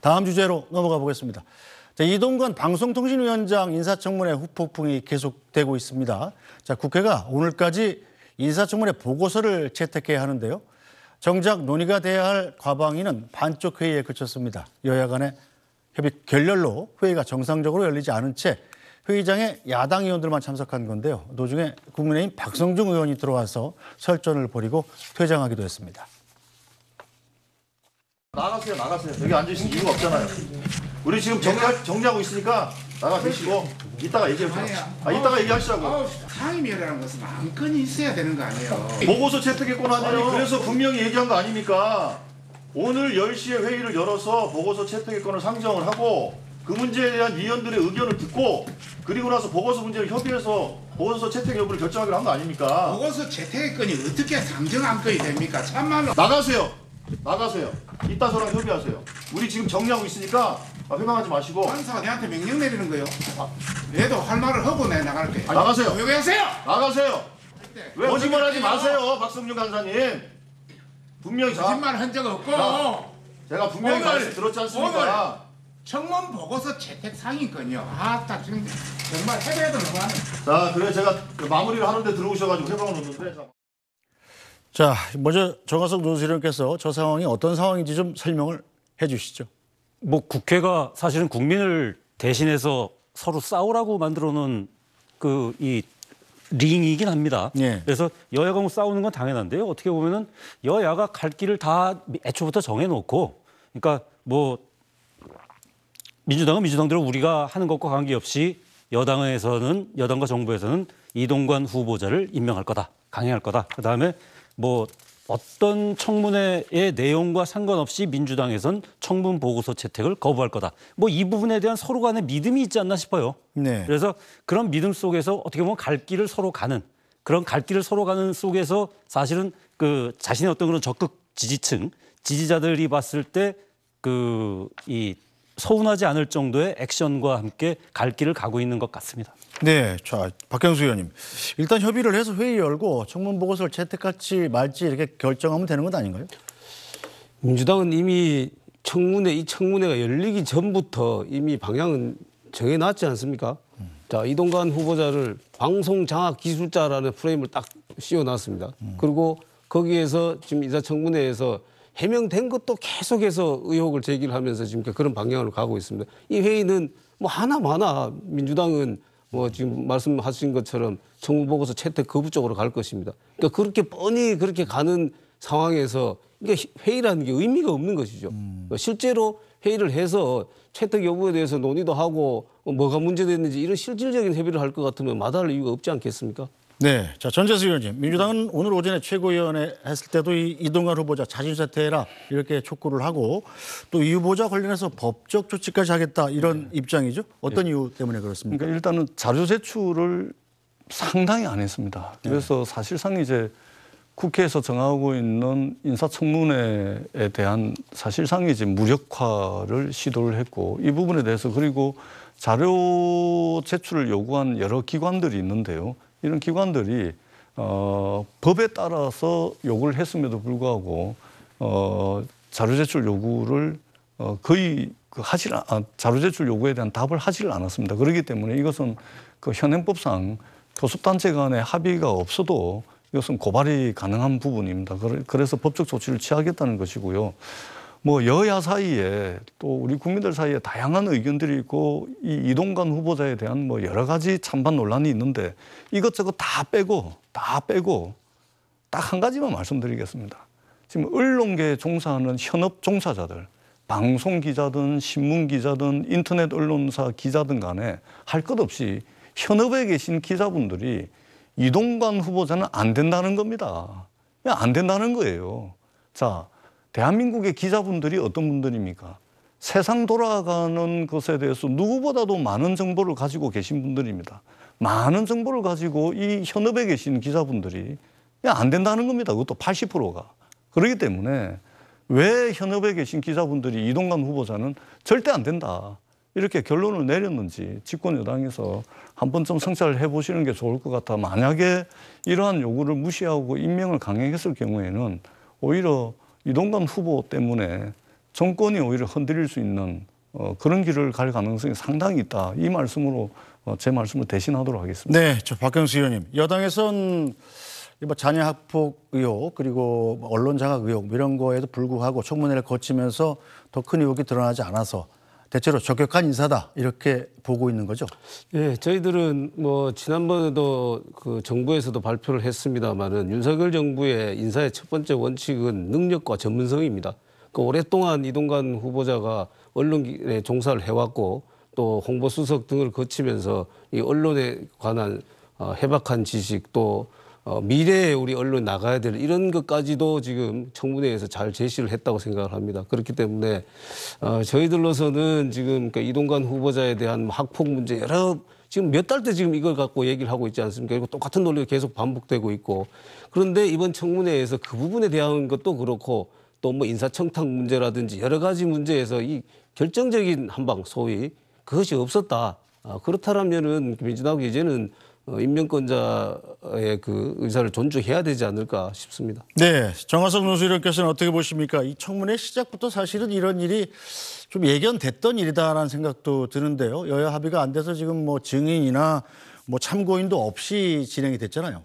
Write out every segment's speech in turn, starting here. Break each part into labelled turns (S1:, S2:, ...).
S1: 다음 주제로 넘어가 보겠습니다. 자, 이동건 방송통신위원장 인사청문회 후폭풍이 계속되고 있습니다. 자, 국회가 오늘까지 인사청문회 보고서를 채택해야 하는데요. 정작 논의가 돼야 할 과방위는 반쪽 회의에 그쳤습니다. 여야 간의 협의 결렬로 회의가 정상적으로 열리지 않은 채 회의장에 야당 의원들만 참석한 건데요. 도중에 국민의힘 박성중 의원이 들어와서 설전을 벌이고 퇴장하기도 했습니다. 나가세요 나가세요 여기 앉아있을 으 이유가 없잖아요 우리 지금 정리하, 정리하고 있으니까 나가계시고 이따가 얘기해보자 아 이따가 얘기하시라고 상임위라는 것은 안건이 있어야 되는 거 아니에요 보고서 채택했구나아니 그래서 분명히 얘기한 거 아닙니까 오늘 10시에 회의를 열어서 보고서 채택의거을 상정을 하고 그 문제에 대한 위원들의 의견을 듣고 그리고 나서 보고서 문제를 협의해서 보고서 채택 여부를 결정하기로 한 거 아닙니까 보고서 채택건이 의 어떻게 상정 안건이 됩니까 참말로 나가세요 나가세요. 이따 저랑 협의하세요. 우리 지금 정리하고 있으니까 아, 회방하지 마시고 판사가 내한테 명령 내리는 거요 아. 얘도 할 말을 하고 내 나갈 거예요. 나가세요. 왜 그러세요? 나가세요.
S2: 왜 거짓말하지
S1: 마세요, 박성준 간사님. 분명히 거짓말 한적 없고
S2: 제가 분명히 말씀 들었지 않습니까?
S1: 청문 보고서 채택 상이군요. 아따 정말 해도너무하 자, 그래 제가 마무리를 하는데 들어오셔가지고 회방을 놓는데. 자, 먼저 정화석 논술위원께서저 상황이 어떤 상황인지 좀 설명을 해 주시죠.
S2: 뭐 국회가 사실은 국민을 대신해서 서로 싸우라고 만들어 놓은 그 이 링이긴 합니다. 예. 그래서 여야가 뭐 싸우는 건 당연한데요. 어떻게 보면은 여야가 갈 길을 다 애초부터 정해 놓고 그러니까 뭐 민주당은 민주당대로 우리가 하는 것과 관계없이 여당에서는 여당과 정부에서는 이동관 후보자를 임명할 거다. 강행할 거다. 그다음에 뭐 어떤 청문회의 내용과 상관없이 민주당에선 청문 보고서 채택을 거부할 거다. 뭐 이 부분에 대한 서로 간의 믿음이 있지 않나 싶어요. 네. 그래서 그런 믿음 속에서 어떻게 보면 갈 길을 서로 가는 그런 갈 길을 서로 가는 속에서 사실은 그 자신의 어떤 그런 적극 지지층 지지자들이 봤을 때 그이 서운하지 않을 정도의 액션과 함께 갈 길을 가고 있는 것 같습니다.
S1: 네, 자 박경수 의원님 일단 협의를 해서 회의 열고 청문 보고서를 채택할지
S3: 말지 이렇게 결정하면 되는 것 아닌가요? 민주당은 이미 청문회 이 청문회가 열리기 전부터 이미 방향은 정해놨지 않습니까? 자 이동관 후보자를 방송 장악 기술자라는 프레임을 딱 씌워놨습니다. 음. 그리고 거기에서 지금 이사 청문회에서 해명된 것도 계속해서 의혹을 제기를 하면서 지금 그런 방향으로 가고 있습니다. 이 회의는 뭐 하나마나 민주당은 뭐 지금 말씀하신 것처럼 정부 보고서 채택 거부 쪽으로 갈 것입니다. 그러니까 그렇게 뻔히 그렇게 가는 상황에서 그러니까 회의라는 게 의미가 없는 것이죠. 음. 그러니까 실제로 회의를 해서 채택 여부에 대해서 논의도 하고 뭐가 문제됐는지 이런 실질적인 협의를 할 것 같으면 마다할 이유가 없지 않겠습니까?
S1: 네, 자 전재수 의원님,
S3: 민주당은 오늘 오전에 최고위원회
S1: 했을 때도 이, 이동관 후보자 자진 사퇴해라 이렇게 촉구를 하고 또 이 후보자 관련해서 법적 조치까지 하겠다 이런 네. 입장이죠. 어떤 네. 이유 때문에 그렇습니까? 그러니까 일단은 자료 제출을 상당히 안 했습니다. 네. 그래서 네. 사실상 이제 국회에서
S4: 정하고 있는 인사청문회에 대한 사실상 이제 무력화를 시도를 했고 이 부분에 대해서 그리고 자료 제출을 요구한 여러 기관들이 있는데요. 이런 기관들이 어, 법에 따라서 요구를 했음에도 불구하고 어, 자료 제출 요구를 어, 거의 그 하질 아, 자료 제출 요구에 대한 답을 하질 않았습니다. 그렇기 때문에 이것은 그 현행법상 교섭단체 간의 합의가 없어도 이것은 고발이 가능한 부분입니다. 그래서 법적 조치를 취하겠다는 것이고요. 뭐 여야 사이에 또 우리 국민들 사이에 다양한 의견들이 있고 이 이동관 후보자에 대한 뭐 여러 가지 찬반 논란이 있는데 이것저것 다 빼고 다 빼고 딱 한 가지만 말씀드리겠습니다. 지금 언론계에 종사하는 현업 종사자들 방송 기자든 신문 기자든 인터넷 언론사 기자든 간에 할 것 없이 현업에 계신 기자분들이 이동관 후보자는 안 된다는 겁니다. 안 된다는 거예요. 자, 대한민국의 기자분들이 어떤 분들입니까? 세상 돌아가는 것에 대해서 누구보다도 많은 정보를 가지고 계신 분들입니다. 많은 정보를 가지고 이 현업에 계신 기자분들이 안 된다는 겁니다. 그것도 80%가. 그렇기 때문에 왜 현업에 계신 기자분들이 이동관 후보자는 절대 안 된다. 이렇게 결론을 내렸는지 집권 여당에서 한 번쯤 성찰을 해보시는 게 좋을 것 같아. 만약에 이러한 요구를 무시하고 임명을 강행했을 경우에는 오히려 이동관 후보 때문에 정권이 오히려 흔들릴 수 있는 어, 그런 길을 갈 가능성이 상당히 있다. 이 말씀으로 어, 제 말씀을 대신하도록 하겠습니다.
S1: 네, 저 박경수 의원님. 여당에선 자녀 뭐 학폭 의혹 그리고 뭐 언론 장악 의혹 뭐 이런 거에도 불구하고 청문회를 거치면서 더 큰 의혹이 드러나지 않아서 대체로 적격한 인사다 이렇게 보고 있는 거죠.
S3: 예, 저희들은 뭐 지난번에도 그 정부에서도 발표를 했습니다만은 윤석열 정부의 인사의 첫 번째 원칙은 능력과 전문성입니다. 그 오랫동안 이동관 후보자가 언론에 종사를 해왔고 또 홍보 수석 등을 거치면서 이 언론에 관한 어, 해박한 지식 또 어, 미래에 우리 언론 나가야 될 이런 것까지도 지금 청문회에서 잘 제시를 했다고 생각을 합니다. 그렇기 때문에 어, 저희들로서는 지금 그 이동관 후보자에 대한 뭐 학폭 문제 여러 지금 몇 달째 지금 이걸 갖고 얘기를 하고 있지 않습니까? 그리고 똑같은 논리가 계속 반복되고 있고 그런데 이번 청문회에서 그 부분에 대한 것도 그렇고 또 뭐 인사청탁 문제라든지 여러 가지 문제에서 이 결정적인 한방 소위 그것이 없었다. 아, 그렇다라면은 민주당 이제는 어, 임명권자의 그 의사를 존중해야 되지 않을까 싶습니다.
S1: 네, 정하성 선수 이원께서는 어떻게 보십니까? 이 청문회 시작부터 사실은 이런 일이 좀 예견됐던 일이다라는 생각도 드는데요. 여야 합의가 안 돼서 지금 뭐 증인이나
S2: 뭐 참고인도 없이 진행이 됐잖아요.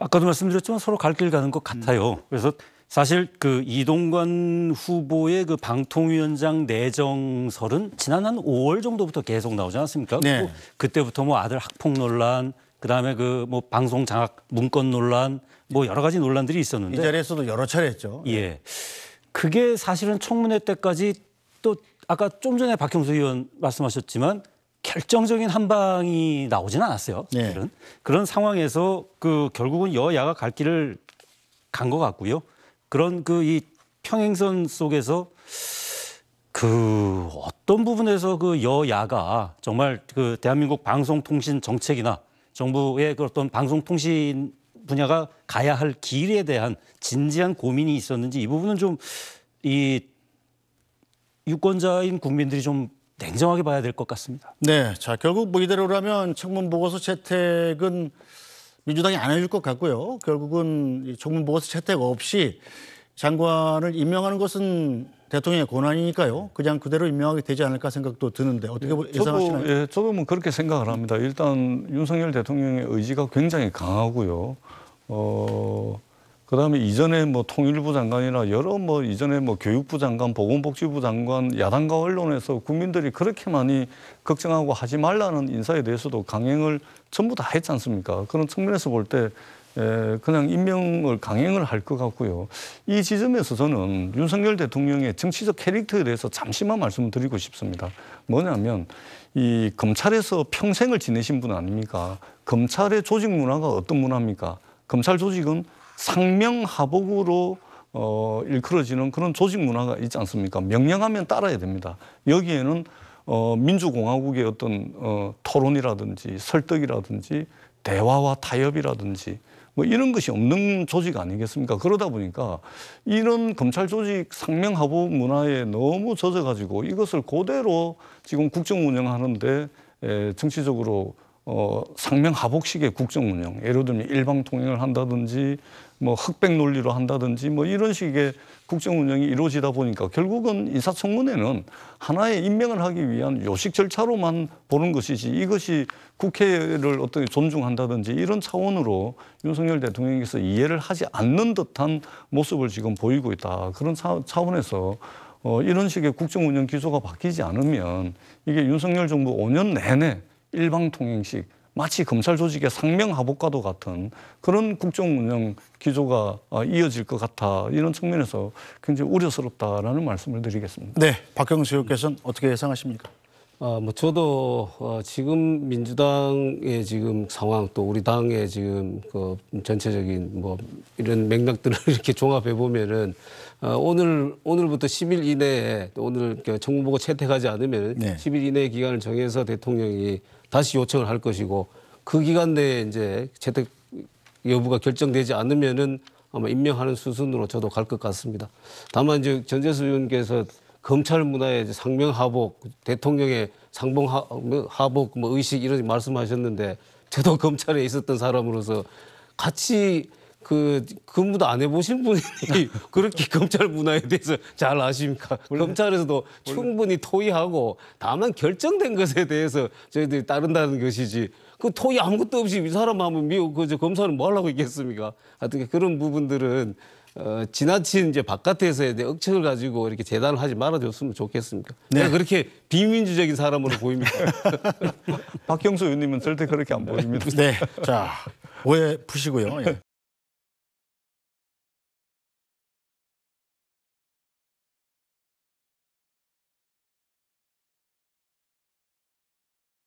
S2: 아까도 말씀드렸지만 서로 갈 길 가는 것 같아요. 음. 그래서 사실 그 이동관 후보의 그 방통위원장 내정설은 지난 한 5월 정도부터 계속 나오지 않습니까? 네. 그때부터 뭐 아들 학폭 논란, 그다음에 그 뭐 방송 장악 문건 논란 뭐 여러 가지 논란들이 있었는데 이 자리에서도 여러 차례 했죠. 예. 그게 사실은 청문회 때까지 또 아까 좀 전에 박형수 의원 말씀하셨지만 결정적인 한방이 나오지는 않았어요. 네. 그런 그런 상황에서 그 결국은 여야가 갈 길을 간 것 같고요. 그런 그 이 평행선 속에서 그 어떤 부분에서 그 여야가 정말 그 대한민국 방송통신 정책이나 정부의 그 어떤 방송통신 분야가 가야 할 길에 대한 진지한 고민이 있었는지 이 부분은 좀 이 유권자인 국민들이 좀 냉정하게 봐야 될 것 같습니다. 네, 자 결국 뭐 이대로라면 청문 보고서
S1: 채택은 민주당이 안 해줄 것 같고요. 결국은 청문 보고서 채택 없이 장관을 임명하는 것은 대통령의 권한이니까요. 그냥 그대로 임명하게 되지 않을까 생각도 드는데 어떻게 예, 예상하시나요? 저도,
S4: 예, 저도 뭐 그렇게 생각을 합니다. 일단 윤석열 대통령의 의지가 굉장히 강하고요. 어, 그다음에 이전에 뭐 통일부 장관이나 여러 뭐 이전에 뭐 교육부 장관, 보건복지부 장관, 야당과 언론에서 국민들이 그렇게 많이 걱정하고 하지 말라는 인사에 대해서도 강행을 전부 다 했지 않습니까? 그런 측면에서 볼때 그냥 임명을 강행을 할 것 같고요. 이 지점에서 저는 윤석열 대통령의 정치적 캐릭터에 대해서 잠시만 말씀드리고 싶습니다. 뭐냐면 이 검찰에서 평생을 지내신 분 아닙니까? 검찰의 조직 문화가 어떤 문화입니까? 검찰 조직은 상명하복으로 어, 일컬어지는 그런 조직 문화가 있지 않습니까? 명령하면 따라야 됩니다. 여기에는 어, 민주공화국의 어떤 어, 토론이라든지 설득이라든지 대화와 타협이라든지 뭐 이런 것이 없는 조직 아니겠습니까? 그러다 보니까 이런 검찰 조직 상명하부 문화에 너무 젖어가지고 이것을 그대로 지금 국정 운영하는데 정치적으로 어, 상명하복식의 국정 운영, 예를 들면 일방 통행을 한다든지 뭐 흑백 논리로 한다든지 뭐 이런 식의 국정 운영이 이루어지다 보니까 결국은 인사청문회는 하나의 임명을 하기 위한 요식 절차로만 보는 것이지 이것이 국회를 어떻게 존중한다든지 이런 차원으로 윤석열 대통령께서 이해를 하지 않는 듯한 모습을 지금 보이고 있다. 그런 차원에서 어, 이런 식의 국정 운영 기조가 바뀌지 않으면 이게 윤석열 정부 5년 내내 일방통행식 마치 검찰 조직의 상명하복과도 같은 그런 국정 운영 기조가 어, 이어질 것 같아 이런 측면에서 굉장히
S3: 우려스럽다라는 말씀을 드리겠습니다. 네, 박경수 의원께서는 어떻게 예상하십니까? 아, 뭐 저도 어, 지금 민주당의 지금 상황 또 우리 당의 지금 그 전체적인 뭐 이런 맥락들을 이렇게 종합해 보면은 어, 오늘 오늘부터 10일 이내에 오늘 그 정보 보고 채택하지 않으면 네. 10일 이내 기간을 정해서 대통령이 다시 요청을 할 것이고 그 기간 내에 이제 채택 여부가 결정되지 않으면은 아마 임명하는 수순으로 저도 갈 것 같습니다. 다만 이제 전재수 의원께서 검찰 문화의 상명하복, 대통령의 상봉하복, 뭐, 뭐 의식 이런 말씀하셨는데 저도 검찰에 있었던 사람으로서 같이 그 근무도 안 해보신 분이 그렇게 검찰 문화에 대해서 잘 아십니까? 검찰에서도 충분히 토의하고 다만 결정된 것에 대해서 저희들이 따른다는 것이지 그 토의 아무것도 없이 이 사람 하면 미국 그저 검사는 뭐 하려고 있겠습니까? 하여튼 그런 부분들은 어, 지나친 이제 바깥에서의 억측을 가지고 이렇게 재단을 하지 말아줬으면 좋겠습니까 네. 그렇게 비민주적인 사람으로 보입니다. 박경수 의원님은 절대 그렇게 안
S1: 보입니다. 네. 자, 오해 푸시고요. 예.